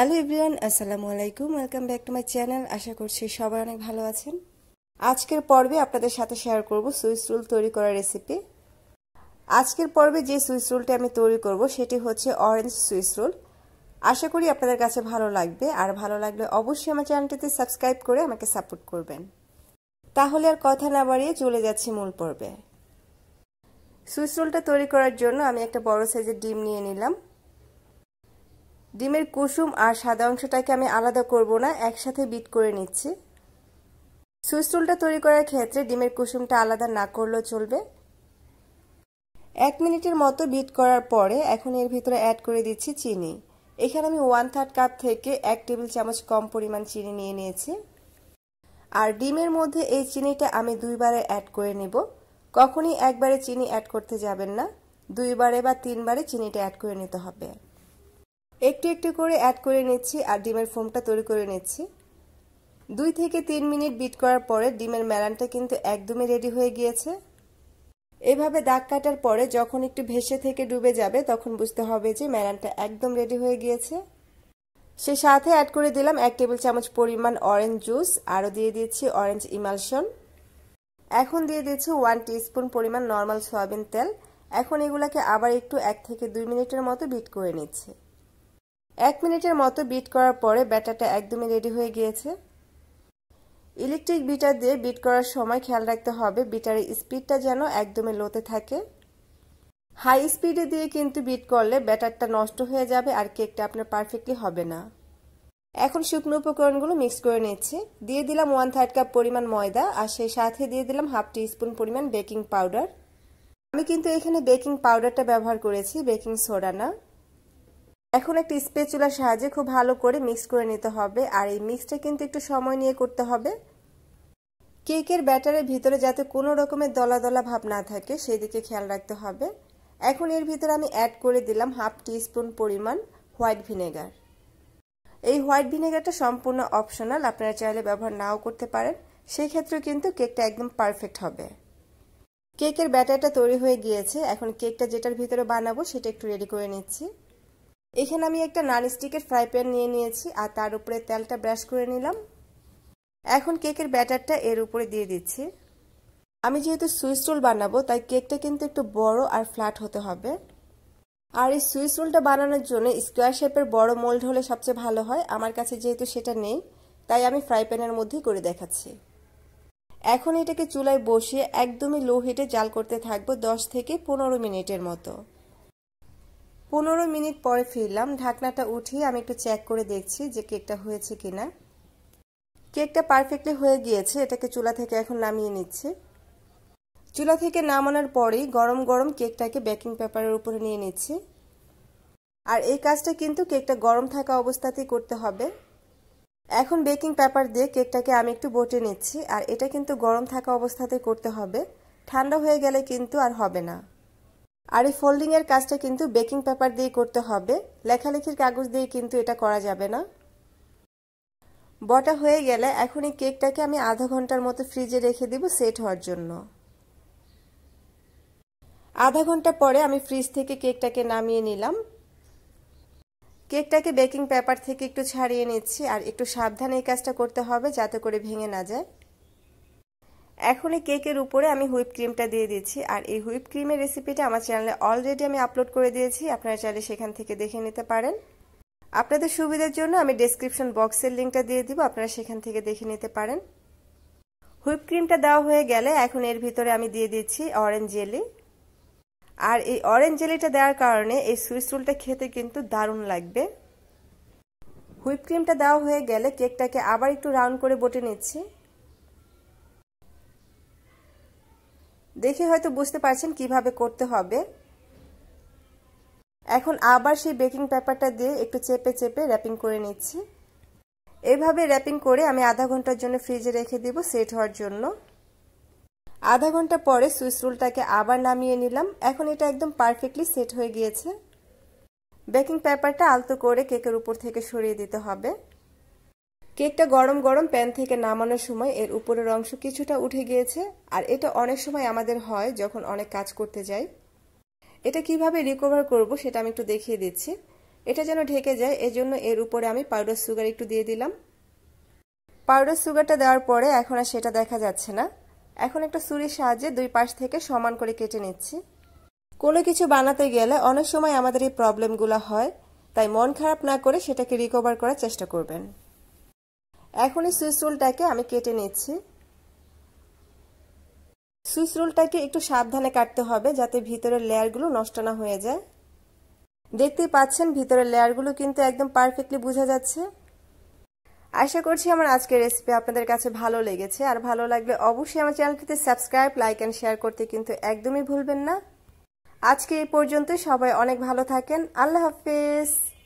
hello everyone আসসালামু আলাইকুম welcome back to my channel আশা করছি সবাই অনেক ভালো আছেন আজকের পর্বে আপনাদের সাথে শেয়ার করব সুইস রোল তৈরি করার রেসিপি আজকের পর্বে যে সুইস রোলটি আমি তৈরি করব সেটি হচ্ছে অরেঞ্জ সুইস রোল আশা করি আপনাদের কাছে ভালো লাগবে আর ভালো লাগলে অবশ্যই আমার চ্যানেলটিতে সাবস্ক্রাইব করে আমাকে সাপোর্ট করবেন তাহলে আর কথা না বাড়িয়ে চলে যাচ্ছি মূল পর্বে সুইস রোলটা তৈরি করার জন্য আমি একটা বড় সাইজের ডিম নিয়ে নিলাম ডিমের কুসুম আর সাদা অংশটাকে আমি আলাদা করব না একসাথে বিট করে নিচ্ছি সুইস্টুলটা তৈরি করার ক্ষেত্রে ডিমের কুসুমটা আলাদা না করলেও চলবে এক মিনিটের মতো বিট করার পরে এখন এর ভিতরে অ্যাড করে দিচ্ছি চিনি এখানে আমি ওয়ান থার্ড কাপ থেকে এক টেবিল চামচ কম পরিমাণ চিনি নিয়ে নিয়েছি আর ডিমের মধ্যে এই চিনিটা আমি দুইবারে অ্যাড করে নেব কখনই একবারে চিনি অ্যাড করতে যাবেন না দুইবারে বা তিনবারে চিনিটা অ্যাড করে নিতে হবে একটু একটু করে অ্যাড করে নিচ্ছি আর ডিমের ফোমটা তৈরি করে নিচ্ছি দুই থেকে তিন মিনিট বিট করার পরে ডিমের মেলানটা কিন্তু একদমই রেডি হয়ে গিয়েছে এভাবে দাগ কাটার পরে যখন একটু ভেসে থেকে ডুবে যাবে তখন বুঝতে হবে যে মেলানটা একদম রেডি হয়ে গিয়েছে সে সাথে অ্যাড করে দিলাম এক টেবিল চামচ পরিমাণ অরেঞ্জ জুস আরও দিয়ে দিচ্ছি অরেঞ্জ ইমালশন এখন দিয়ে দিচ্ছি ওয়ান স্পুন পরিমাণ নর্মাল সয়াবিন তেল এখন এগুলাকে আবার একটু এক থেকে দুই মিনিটের মতো বিট করে নিচ্ছে এক মিনিটের মতো বিট করার পরে ব্যাটারটা একদমই রেডি হয়ে গিয়েছে ইলেকট্রিক বিটার দিয়ে বিট করার সময় খেয়াল রাখতে হবে বিটারের স্পিডটা যেন একদমই লোতে থাকে হাই স্পিডে দিয়ে কিন্তু বিট করলে ব্যাটারটা নষ্ট হয়ে যাবে আর কেকটা আপনার পারফেক্টলি হবে না এখন শুকনো উপকরণগুলো মিক্স করে নিচ্ছি দিয়ে দিলাম ওয়ান থার্ড কাপ পরিমাণ ময়দা আর সেই সাথে দিয়ে দিলাম হাফ টি স্পুন পরিমাণ বেকিং পাউডার আমি কিন্তু এখানে বেকিং পাউডারটা ব্যবহার করেছি বেকিং সোডা না এখন একটা স্পেচুলার সাহায্যে খুব ভালো করে মিক্স করে নিতে হবে আর এই মিক্সটা কিন্তু একটু সময় নিয়ে করতে হবে কেকের ব্যাটারের ভিতরে যাতে কোনো রকমের দলা দলা ভাব না থাকে সেই দিকে খেয়াল রাখতে হবে এখন এর ভিতরে আমি অ্যাড করে দিলাম হাফ টিস্পুন পরিমাণ হোয়াইট ভিনেগার এই হোয়াইট ভিনেগারটা সম্পূর্ণ অপশনাল আপনারা চাইলে ব্যবহার নাও করতে পারেন সেই কিন্তু কেকটা একদম পারফেক্ট হবে কেকের ব্যাটারটা তৈরি হয়ে গিয়েছে এখন কেকটা যেটার ভিতরে বানাবো সেটা একটু রেডি করে নিচ্ছি এখানে আমি একটা নান স্টিকের ফ্রাই প্যান নিয়ে নিয়েছি আর তার উপরে তেলটা ব্রাশ করে নিলাম এখন কেকের ব্যাটারটা এর উপরে দিয়ে দিচ্ছি আমি যেহেতু সুইস রোল বানাবো তাই কেকটা কিন্তু একটু বড় আর ফ্ল্যাট হতে হবে আর এই সুইস রোলটা বানানোর জন্য স্কোয়ার শেপের বড় মোল্ড হলে সবচেয়ে ভালো হয় আমার কাছে যেহেতু সেটা নেই তাই আমি ফ্রাই প্যানের মধ্যেই করে দেখাচ্ছি এখন এটাকে চুলায় বসিয়ে একদমই লো হিটে জাল করতে থাকবো দশ থেকে পনেরো মিনিটের মতো পনেরো মিনিট পরে ফিরলাম ঢাকনাটা উঠিয়ে আমি একটু চেক করে দেখছি যে কেকটা হয়েছে কিনা কেকটা পারফেক্টলি হয়ে গিয়েছে এটাকে চুলা থেকে এখন নামিয়ে নিচ্ছে চুলা থেকে নামানোর পরেই গরম গরম কেকটাকে বেকিং পেপারের উপরে নিয়ে নিচ্ছে আর এই কাজটা কিন্তু কেকটা গরম থাকা অবস্থাতেই করতে হবে এখন বেকিং পেপার দিয়ে কেকটাকে আমি একটু বটে নিচ্ছি আর এটা কিন্তু গরম থাকা অবস্থাতে করতে হবে ঠান্ডা হয়ে গেলে কিন্তু আর হবে না আর এই ফোল্ডিংয়ের কাজটা কিন্তু বেকিং পেপার দিয়ে করতে হবে লেখালেখির কাগজ দিয়ে কিন্তু এটা করা যাবে না বটা হয়ে গেলে এখন এই কেকটাকে আমি আধা ঘন্টার মতো ফ্রিজে রেখে দিব সেট হওয়ার জন্য আধা ঘন্টা পরে আমি ফ্রিজ থেকে কেকটাকে নামিয়ে নিলাম কেকটাকে বেকিং পেপার থেকে একটু ছাড়িয়ে নিচ্ছি আর একটু সাবধানে এই কাজটা করতে হবে যাতে করে ভেঙে না যায় এখন এই কেকের উপরে আমি হুইপ ক্রিমটা দিয়ে দিচ্ছি আর এই হুইপ ক্রিমের রেসিপিটা আমার চ্যানেলে অলরেডি আমি আপলোড করে দিয়েছি আপনারা চাইলে সেখান থেকে দেখে নিতে পারেন আপনাদের সুবিধার জন্য আমি ডেসক্রিপশন বক্সের লিঙ্কটা দিয়ে দিব আপনারা সেখান থেকে দেখে নিতে পারেন হুইপ ক্রিমটা দেওয়া হয়ে গেলে এখন এর ভিতরে আমি দিয়ে দিচ্ছি অরেঞ্জ জেলি আর এই অরেঞ্জ জেলিটা দেওয়ার কারণে এই সুইস রোলটা খেতে কিন্তু দারুণ লাগবে হুইপ ক্রিমটা দেওয়া হয়ে গেলে কেকটাকে আবার একটু রাউন্ড করে বটে নিচ্ছি দেখে হয়তো বুঝতে পারছেন কিভাবে করতে হবে এখন আবার সেই বেকিং পেপারটা দিয়ে একটু চেপে চেপে র্যাপিং করে নিচ্ছি এভাবে র্যাপিং করে আমি আধা ঘন্টার জন্য ফ্রিজে রেখে দিব সেট হওয়ার জন্য আধা ঘন্টা পরে সুইস রোলটাকে আবার নামিয়ে নিলাম এখন এটা একদম পারফেক্টলি সেট হয়ে গিয়েছে বেকিং পেপারটা আলতো করে কেকের উপর থেকে সরিয়ে দিতে হবে কেকটা গরম গরম প্যান থেকে নামানোর সময় এর উপরের অংশ কিছুটা উঠে গিয়েছে আর এটা অনেক সময় আমাদের হয় যখন অনেক কাজ করতে যাই এটা কিভাবে রিকভার করব সেটা আমি একটু দেখিয়ে দিচ্ছি এটা যেন ঢেকে যায় এজন্য এর উপরে আমি পাউডার সুগার একটু দিয়ে দিলাম পাউডার সুগারটা দেওয়ার পরে এখন আর সেটা দেখা যাচ্ছে না এখন একটা সুরির সাহায্যে দুই পাশ থেকে সমান করে কেটে নিচ্ছি কোনো কিছু বানাতে গেলে অনেক সময় আমাদের এই প্রবলেমগুলো হয় তাই মন খারাপ না করে সেটাকে রিকভার করার চেষ্টা করবেন এখন এই সুইচ রোলটাকে আমি কেটে নিচ্ছি সুইচ রোলটাকে একটু সাবধানে কাটতে হবে যাতে ভিতরের লেয়ারগুলো নষ্ট না হয়ে যায় দেখতে পাচ্ছেন ভিতরের লেয়ারগুলো কিন্তু একদম পারফেক্টলি বোঝা যাচ্ছে আশা করছি আমার আজকের রেসিপি আপনাদের কাছে ভালো লেগেছে আর ভালো লাগলে অবশ্যই আমার চ্যানেলটিতে সাবস্ক্রাইব লাইক অ্যান্ড শেয়ার করতে কিন্তু একদমই ভুলবেন না আজকে এই পর্যন্ত সবাই অনেক ভালো থাকেন আল্লাহ হাফিজ